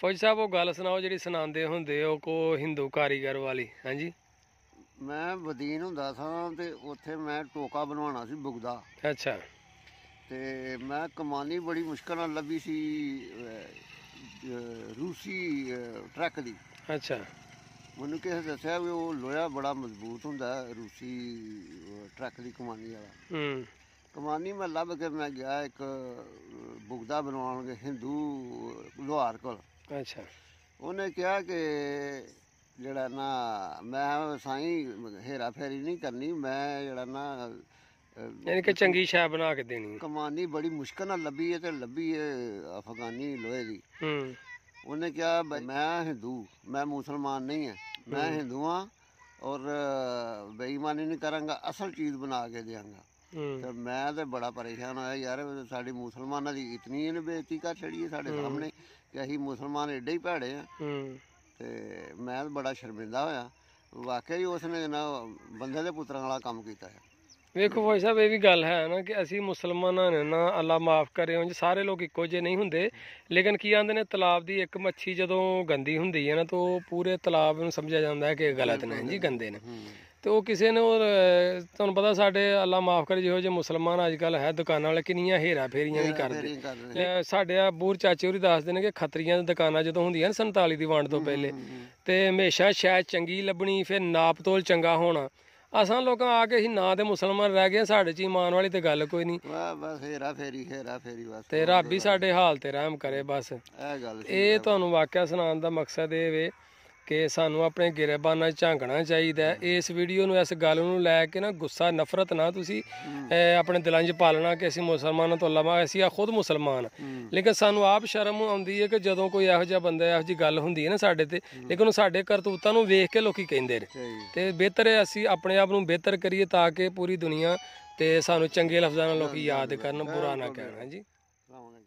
ਫੌਜ ਸਾਹਿਬ ਉਹ ਗੱਲ ਸੁਣਾਓ ਜਿਹੜੀ ਸੁਣਾਉਂਦੇ ਹੁੰਦੇ ਉਹ ਕੋ ਹਿੰਦੂ ਕਾਰੀਗਰ ਵਾਲੀ ਹਾਂਜੀ ਮੈਂ ਵਦੀਨ ਹੁੰਦਾ ਸਾਂ ਤੇ ਉੱਥੇ ਮੈਂ ਟੋਕਾ ਬਣਵਾਉਣਾ ਸੀ ਬੁਗਦਾ ਅੱਛਾ ਤੇ ਮੈਂ ਕਮਾਨੀ ਬੜੀ ਮੁਸ਼ਕਲ ਨਾਲ ਲੱਭੀ ਸੀ ਰੂਸੀ ਟਰੱਕ ਦੀ ਅੱਛਾ ਮੈਨੂੰ ਕਿਸੇ ਦੱਸਿਆ ਵੀ ਉਹ ਲੋਹਾ ਬੜਾ ਮਜ਼ਬੂਤ ਹੁੰਦਾ ਰੂਸੀ ਟਰੱਕ ਦੀ ਕਮਾਨੀ ਵਾਲਾ ਹੂੰ ਕਮਾਨੀ ਮੈਂ ਲੱਭ ਕੇ ਮੈਂ ਗਿਆ ਇੱਕ ਬੁਗਦਾ ਬਣਾਉਣ ਦੇ ਹਿੰਦੂ ਲੋਹਾਰ ਕੋਲ अच्छा उन्हें कहा जड़ा ना मैं साई हेरा फेरी नहीं करनी मैं जड़ा ना यानी कि चंगी शाह बना के देनी कमानी बड़ी मुश्किल ना लभी है तो लभी है अफगानी लोहे की हम्म। उन्हें क्या मैं हिंदू मैं मुसलमान नहीं है मैं हम्म। हिंदू हाँ और बेईमानी नहीं करांगा असल चीज़ बना के देंगा ਤੇ ਮੈਂ ਤੇ ਬੜਾ ਪਰੇਸ਼ਾਨ ਹੋਇਆ ਯਾਰ ਸਾਡੀ ਮੁਸਲਮਾਨਾਂ ਦੀ ਇਤਨੀ ਇਹਨੇ ਬੇਇੱਜ਼ਤੀ ਕਰ ਛੜੀ ਹੈ ਸਾਡੇ ਸਾਹਮਣੇ ਕਿ ਅਸੀਂ ਮੁਸਲਮਾਨ ਐਡੇ ਹੀ ਭੜੇ ਆ ਤੇ ਮੈਂ ਬੜਾ ਸ਼ਰਮਿੰਦਾ ਹੋਇਆ ਵਾਕਈ ਉਸਨੇ ਨਾ ਬੰਦੇ ਦੇ ਪੁੱਤਰਾਂ ਵਾਲਾ ਕੰਮ ਕੀਤਾ ਹੈ ਵੇਖੋ ਭਾਈ ਸਾਹਿਬ ਇਹ ਵੀ ਗੱਲ ਹੈ ਨਾ ਕਿ ਅਸੀਂ ਮੁਸਲਮਾਨਾਂ ਨੇ ਨਾ ਅੱਲਾ ਮਾਫ ਕਰੇ ਉਂਝ ਸਾਰੇ ਲੋਕ ਇੱਕੋ ਜਿਹੇ ਨਹੀਂ ਹੁੰਦੇ ਲੇਕਿਨ ਕੀ ਆਂਦੇ ਨੇ ਤਲਾਬ ਦੀ ਇੱਕ ਮੱਛੀ ਜਦੋਂ ਗੰਦੀ ਹੁੰਦੀ ਹੈ ਨਾ ਤਾਂ ਪੂਰੇ ਤਲਾਬ ਨੂੰ ਸਮਝਿਆ ਜਾਂਦਾ ਹੈ ਕਿ ਗਲਤ ਨੇ ਜੀ ਗੰਦੇ ਨੇ ਤੇ ਉਹ ਕਿਸੇ ਨੇ ਉਹ ਤੁਹਾਨੂੰ ਪਤਾ ਸਾਡੇ ਅੱਲਾ ਮਾਫ ਕਰੇ ਜਿਹੋ ਜਿਹੇ ਮੁਸਲਮਾਨ ਅੱਜ ਕੱਲ ਹੈ ਦੁਕਾਨਾਂ ਵਾਲੇ ਕਿੰਨੀਆਂ ਹੇਰਾ ਫੇਰੀਆਂ ਵੀ ਕਰਦੇ ਸਾਡੇ ਆ ਬੂਰ ਚਾਚੇ ਹੋਰੀ ਦੱਸਦੇ ਨੇ ਕਿ ਖੱਤਰੀਆਂ ਦੀ ਦੁਕਾਨਾਂ ਜਦੋਂ ਹੁੰਦੀਆਂ ਨੇ 47 ਦੀ ਵੰਡ ਤੋਂ ਪਹਿਲੇ ਤੇ ਹਮੇਸ਼ਾ ਸ਼ਾਇਦ ਚੰਗੀ ਲੱਭਣੀ ਫਿਰ ਨਾਪ ਤੋਲ ਚੰਗਾ ਹੋਣਾ ਅਸਾਂ ਲੋਕਾਂ ਆ ਕੇ ਹੀ ਨਾ ਤੇ ਮੁਸਲਮਾਨ ਰਹਿ ਗਏ ਸਾਡੇ ਚ ਇਮਾਨ ਵਾਲੀ ਤੇ ਗੱਲ ਕੋਈ ਨਹੀਂ ਵਾਹ ਬਸ ਹੇਰਾ ਫੇਰੀ ਹੇਰਾ ਫੇਰੀ ਬਸ ਤੇ ਰੱਬ ਹੀ ਸਾਡੇ ਹਾਲ ਤੇ ਰਹਿਮ ਕਰੇ ਬਸ ਇਹ ਗੱਲ ਇਹ ਤੁਹਾਨੂੰ ਵਾਕਿਆ ਸੁਣਾਉਣ ਦਾ ਮਕਸਦ ਇਹ ਵੇ ਕਿ ਸਾਨੂੰ ਆਪਣੇ ਗਿਰੇਬਾਨਾਂ 'ਚ ਝਾਂਕਣਾ ਚਾਹੀਦਾ ਇਸ ਵੀਡੀਓ ਨੂੰ ਇਸ ਗੱਲ ਨੂੰ ਲੈ ਕੇ ਨਾ ਗੁੱਸਾ ਨਫ਼ਰਤ ਨਾ ਤੁਸੀਂ ਆਪਣੇ ਦਿਲਾਂ 'ਚ ਪਾਲਣਾ ਕਿ ਅਸੀਂ ਮੁਸਲਮਾਨਾਂ ਤੋਂ ਲਵਾ ਅਸੀਂ ਆ ਖੁਦ ਮੁਸਲਮਾਨ ਲੇਕਿਨ ਸਾਨੂੰ ਆਪ ਸ਼ਰਮ ਆਉਂਦੀ ਹੈ ਕਿ ਜਦੋਂ ਕੋਈ ਇਹੋ ਜਿਹਾ ਬੰਦਾ ਇਹੋ ਜੀ ਗੱਲ ਹੁੰਦੀ ਹੈ ਨਾ ਸਾਡੇ ਤੇ ਲੇਕਿਨ ਉਹ ਸਾਡੇ ਕਰਤੂਤਾਂ ਨੂੰ ਵੇਖ ਕੇ ਲੋਕੀ ਕਹਿੰਦੇ ਨੇ ਤੇ ਬਿਹਤਰ ਹੈ ਅਸੀਂ ਆਪਣੇ ਆਪ ਨੂੰ ਬਿਹਤਰ ਕਰੀਏ ਤਾਂ ਕਿ ਪੂਰੀ ਦੁਨੀਆ ਤੇ ਸਾਨੂੰ ਚੰਗੇ ਲਫ਼ਜ਼ਾਂ ਨਾਲ ਲੋਕੀ ਯਾਦ ਕਰਨ ਬੁਰਾ ਨਾ ਕਹਿਣਾ ਜੀ